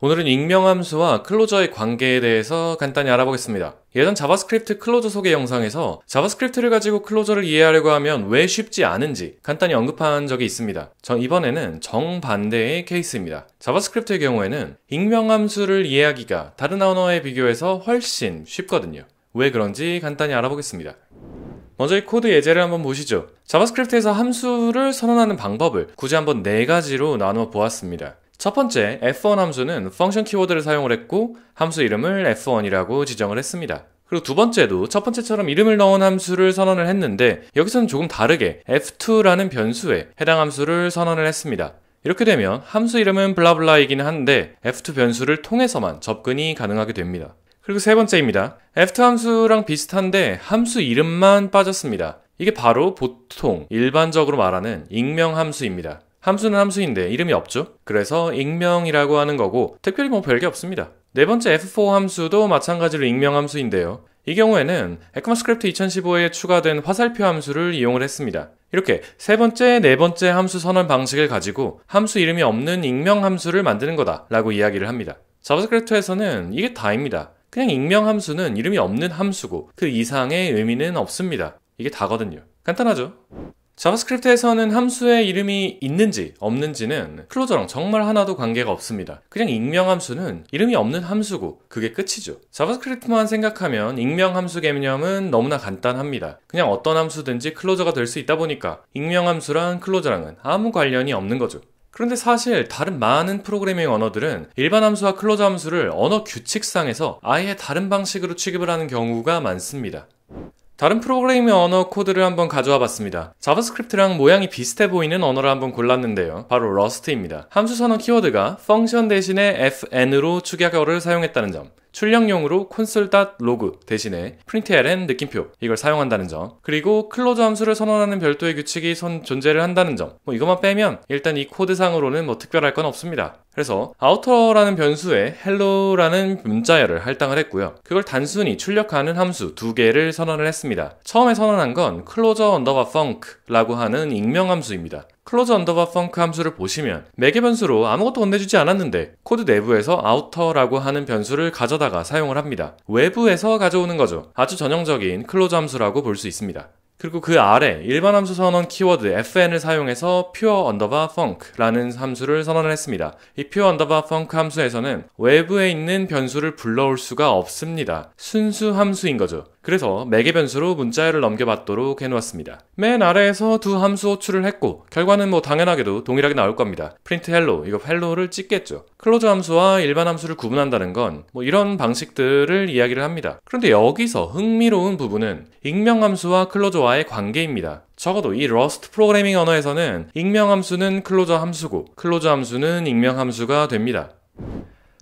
오늘은 익명함수와 클로저의 관계에 대해서 간단히 알아보겠습니다. 예전 자바스크립트 클로저 소개 영상에서 자바스크립트를 가지고 클로저를 이해하려고 하면 왜 쉽지 않은지 간단히 언급한 적이 있습니다. 전 이번에는 정반대의 케이스입니다. 자바스크립트의 경우에는 익명함수를 이해하기가 다른 언어에 비교해서 훨씬 쉽거든요. 왜 그런지 간단히 알아보겠습니다. 먼저 이 코드 예제를 한번 보시죠. 자바스크립트에서 함수를 선언하는 방법을 굳이 한번 네 가지로 나눠 보았습니다. 첫 번째 f1 함수는 f u n c t i 펑션 키워드를 사용을 했고 함수 이름을 f1이라고 지정을 했습니다. 그리고 두 번째도 첫 번째처럼 이름을 넣은 함수를 선언을 했는데 여기서는 조금 다르게 f2라는 변수에 해당 함수를 선언을 했습니다. 이렇게 되면 함수 이름은 블라블라이기는 한데 f2 변수를 통해서만 접근이 가능하게 됩니다. 그리고 세 번째입니다. f2 함수랑 비슷한데 함수 이름만 빠졌습니다. 이게 바로 보통 일반적으로 말하는 익명 함수입니다. 함수는 함수인데 이름이 없죠. 그래서 익명이라고 하는 거고 특별히 뭐 별게 없습니다. 네 번째 F4 함수도 마찬가지로 익명 함수인데요. 이 경우에는 에크마스크래프트 2015에 추가된 화살표 함수를 이용을 했습니다. 이렇게 세 번째, 네 번째 함수 선언 방식을 가지고 함수 이름이 없는 익명 함수를 만드는 거다 라고 이야기를 합니다. 자바스크립트에서는 이게 다입니다. 그냥 익명 함수는 이름이 없는 함수고 그 이상의 의미는 없습니다. 이게 다거든요. 간단하죠? 자바스크립트에서는 함수의 이름이 있는지 없는지는 클로저랑 정말 하나도 관계가 없습니다. 그냥 익명 함수는 이름이 없는 함수고 그게 끝이죠. 자바스크립트만 생각하면 익명 함수 개념은 너무나 간단합니다. 그냥 어떤 함수든지 클로저가 될 수 있다 보니까 익명 함수랑 클로저랑은 아무 관련이 없는 거죠. 그런데 사실 다른 많은 프로그래밍 언어들은 일반 함수와 클로저 함수를 언어 규칙상에서 아예 다른 방식으로 취급을 하는 경우가 많습니다. 다른 프로그래밍 언어 코드를 한번 가져와 봤습니다. 자바스크립트랑 모양이 비슷해 보이는 언어를 한번 골랐는데요. 바로 러스트입니다. 함수 선언 키워드가 function 대신에 fn으로 축약어를 사용했다는 점. 출력용으로 console.log 대신에 println 느낌표 이걸 사용한다는 점 그리고 클로저 함수를 선언하는 별도의 규칙이 선, 존재를 한다는 점뭐 이것만 빼면 일단 이 코드상으로는 뭐 특별할 건 없습니다 그래서 outer라는 변수에 hello라는 문자열을 할당을 했고요. 그걸 단순히 출력하는 함수 두 개를 선언을 했습니다. 처음에 선언한 건 closure underbar funk라고 하는 익명 함수입니다. 클로즈 언더바 펑크 함수를 보시면 매개 변수로 아무것도 건네주지 않았는데 코드 내부에서 아우터라고 하는 변수를 가져다가 사용을 합니다. 외부에서 가져오는 거죠. 아주 전형적인 클로즈 함수라고 볼 수 있습니다. 그리고 그 아래 일반 함수 선언 키워드 fn을 사용해서 pure underbar funk라는 함수를 선언을 했습니다. 이 pure underbar funk 함수에서는 외부에 있는 변수를 불러올 수가 없습니다. 순수 함수인 거죠. 그래서 매개 변수로 문자열을 넘겨받도록 해놓았습니다. 맨 아래에서 두 함수 호출을 했고 결과는 뭐 당연하게도 동일하게 나올 겁니다. print hello 이거 hello를 찍겠죠. 클로즈 함수와 일반 함수를 구분한다는 건 뭐 이런 방식들을 이야기를 합니다. 그런데 여기서 흥미로운 부분은 익명 함수와 클로즈와 클로저와의 관계입니다. 적어도 이 러스트 프로그래밍 언어에서는 익명 함수는 클로저 함수고 클로저 함수는 익명 함수가 됩니다.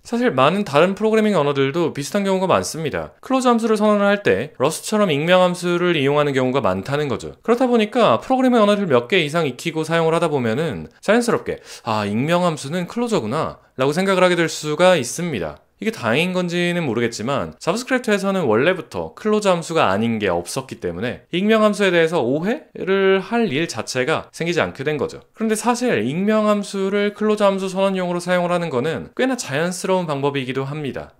사실 많은 다른 프로그래밍 언어들도 비슷한 경우가 많습니다. 클로저 함수를 선언을 할 때 러스처럼 익명 함수를 이용하는 경우가 많다는 거죠. 그렇다 보니까 프로그래밍 언어를 몇 개 이상 익히고 사용을 하다 보면은 자연스럽게 아 익명 함수는 클로저구나 라고 생각을 하게 될 수가 있습니다. 이게 다행인 건지는 모르겠지만 자바스크립트에서는 원래부터 클로즈 함수가 아닌 게 없었기 때문에 익명 함수에 대해서 오해를 할 일 자체가 생기지 않게 된 거죠. 그런데 사실 익명 함수를 클로즈 함수 선언용으로 사용을 하는 거는 꽤나 자연스러운 방법이기도 합니다.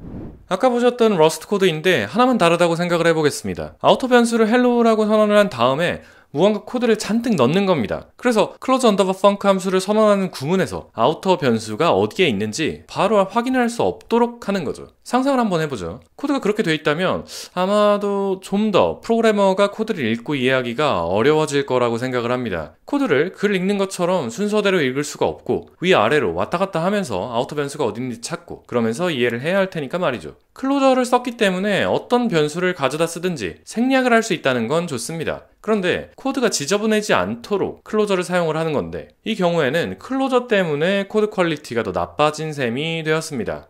아까 보셨던 러스트 코드인데 하나만 다르다고 생각을 해보겠습니다. 아우터 변수를 헬로우라고 선언을 한 다음에 무언가 코드를 잔뜩 넣는 겁니다. 그래서 close underbar func 함수를 선언하는 구문에서 아우터 변수가 어디에 있는지 바로 확인을 할 수 없도록 하는 거죠. 상상을 한번 해보죠. 코드가 그렇게 돼 있다면 아마도 좀 더 프로그래머가 코드를 읽고 이해하기가 어려워질 거라고 생각을 합니다. 코드를 글 읽는 것처럼 순서대로 읽을 수가 없고 위아래로 왔다 갔다 하면서 아우터 변수가 어딘지 찾고 그러면서 이해를 해야 할 테니까 말이죠. 클로저를 썼기 때문에 어떤 변수를 가져다 쓰든지 생략을 할 수 있다는 건 좋습니다. 그런데 코드가 지저분해지 않도록 클로저 클로저를 사용을 하는 건데 이 경우에는 클로저 때문에 코드 퀄리티가 더 나빠진 셈이 되었습니다.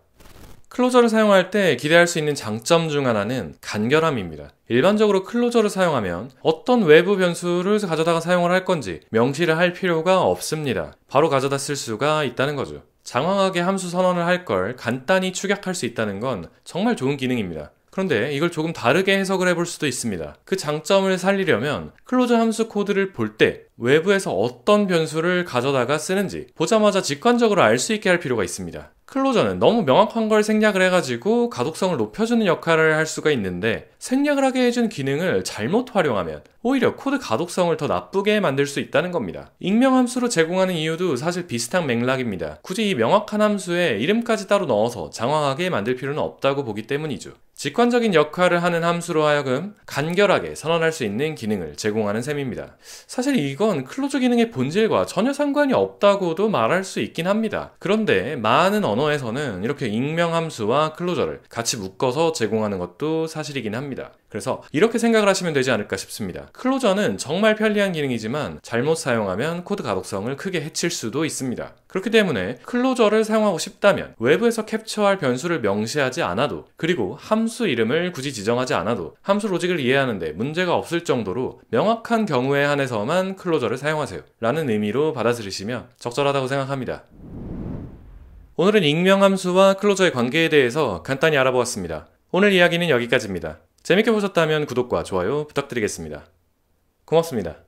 클로저를 사용할 때 기대할 수 있는 장점 중 하나는 간결함입니다. 일반적으로 클로저를 사용하면 어떤 외부 변수를 가져다가 사용을 할 건지 명시를 할 필요가 없습니다. 바로 가져다 쓸 수가 있다는 거죠. 장황하게 함수 선언을 할 걸 간단히 축약할 수 있다는 건 정말 좋은 기능입니다. 그런데 이걸 조금 다르게 해석을 해볼 수도 있습니다. 그 장점을 살리려면 클로저 함수 코드를 볼 때 외부에서 어떤 변수를 가져다가 쓰는지 보자마자 직관적으로 알 수 있게 할 필요가 있습니다. 클로저는 너무 명확한 걸 생략을 해가지고 가독성을 높여주는 역할을 할 수가 있는데 생략을 하게 해준 기능을 잘못 활용하면 오히려 코드 가독성을 더 나쁘게 만들 수 있다는 겁니다. 익명 함수로 제공하는 이유도 사실 비슷한 맥락입니다. 굳이 이 명확한 함수에 이름까지 따로 넣어서 장황하게 만들 필요는 없다고 보기 때문이죠. 직관적인 역할을 하는 함수로 하여금 간결하게 선언할 수 있는 기능을 제공하는 셈입니다. 사실 이건 클로저 기능의 본질과 전혀 상관이 없다고도 말할 수 있긴 합니다. 그런데 많은 언어에서는 이렇게 익명함수와 클로저를 같이 묶어서 제공하는 것도 사실이긴 합니다. 그래서 이렇게 생각을 하시면 되지 않을까 싶습니다. 클로저는 정말 편리한 기능이지만 잘못 사용하면 코드 가독성을 크게 해칠 수도 있습니다. 그렇기 때문에 클로저를 사용하고 싶다면 외부에서 캡처할 변수를 명시하지 않아도 그리고 함수 이름을 굳이 지정하지 않아도 함수 로직을 이해하는데 문제가 없을 정도로 명확한 경우에 한해서만 클로저를 사용하세요 라는 의미로 받아들이시면 적절하다고 생각합니다. 오늘은 익명함수와 클로저의 관계에 대해서 간단히 알아보았습니다. 오늘 이야기는 여기까지입니다. 재밌게 보셨다면 구독과 좋아요 부탁드리겠습니다. 고맙습니다.